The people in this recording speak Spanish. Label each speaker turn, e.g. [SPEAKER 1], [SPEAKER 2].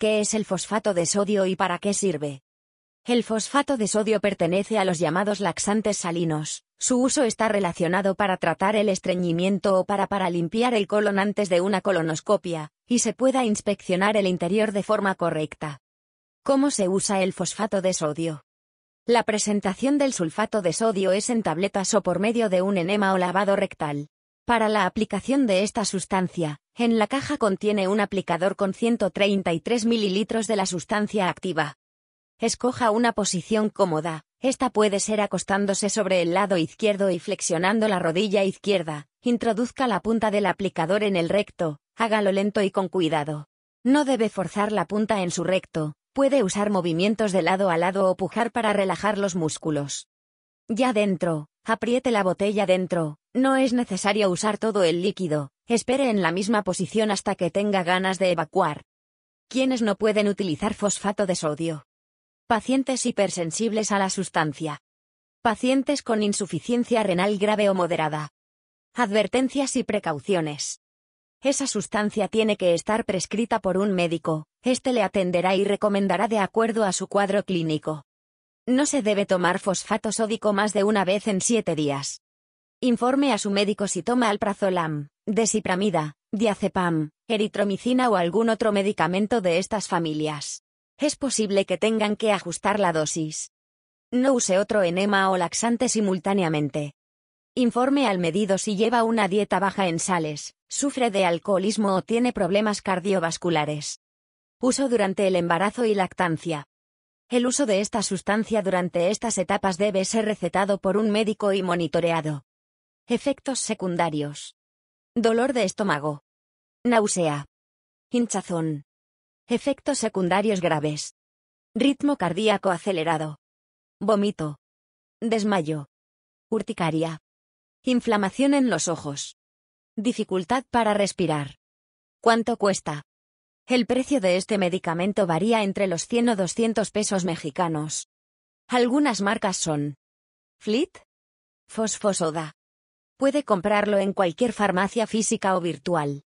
[SPEAKER 1] ¿Qué es el fosfato de sodio y para qué sirve? El fosfato de sodio pertenece a los llamados laxantes salinos. Su uso está relacionado para tratar el estreñimiento o para para limpiar el colon antes de una colonoscopia, y se pueda inspeccionar el interior de forma correcta. ¿Cómo se usa el fosfato de sodio? La presentación del sulfato de sodio es en tabletas o por medio de un enema o lavado rectal. Para la aplicación de esta sustancia, en la caja contiene un aplicador con 133 mililitros de la sustancia activa. Escoja una posición cómoda, esta puede ser acostándose sobre el lado izquierdo y flexionando la rodilla izquierda, introduzca la punta del aplicador en el recto, hágalo lento y con cuidado. No debe forzar la punta en su recto, puede usar movimientos de lado a lado o pujar para relajar los músculos. Ya dentro, Apriete la botella dentro. No es necesario usar todo el líquido. Espere en la misma posición hasta que tenga ganas de evacuar. Quienes no pueden utilizar fosfato de sodio? Pacientes hipersensibles a la sustancia. Pacientes con insuficiencia renal grave o moderada. Advertencias y precauciones. Esa sustancia tiene que estar prescrita por un médico, este le atenderá y recomendará de acuerdo a su cuadro clínico. No se debe tomar fosfato sódico más de una vez en 7 días. Informe a su médico si toma alprazolam, desipramida, diazepam, eritromicina o algún otro medicamento de estas familias. Es posible que tengan que ajustar la dosis. No use otro enema o laxante simultáneamente. Informe al medido si lleva una dieta baja en sales, sufre de alcoholismo o tiene problemas cardiovasculares. Uso durante el embarazo y lactancia, el uso de esta sustancia durante estas etapas debe ser recetado por un médico y monitoreado. Efectos secundarios. Dolor de estómago. Náusea. Hinchazón.
[SPEAKER 2] Efectos secundarios graves. Ritmo cardíaco acelerado. Vómito. Desmayo. Urticaria. Inflamación en los
[SPEAKER 1] ojos. Dificultad para respirar. ¿Cuánto cuesta? El precio de este medicamento varía entre los 100 o 200 pesos mexicanos. Algunas marcas son Flit, Fosfosoda. Puede comprarlo
[SPEAKER 2] en cualquier farmacia física o virtual.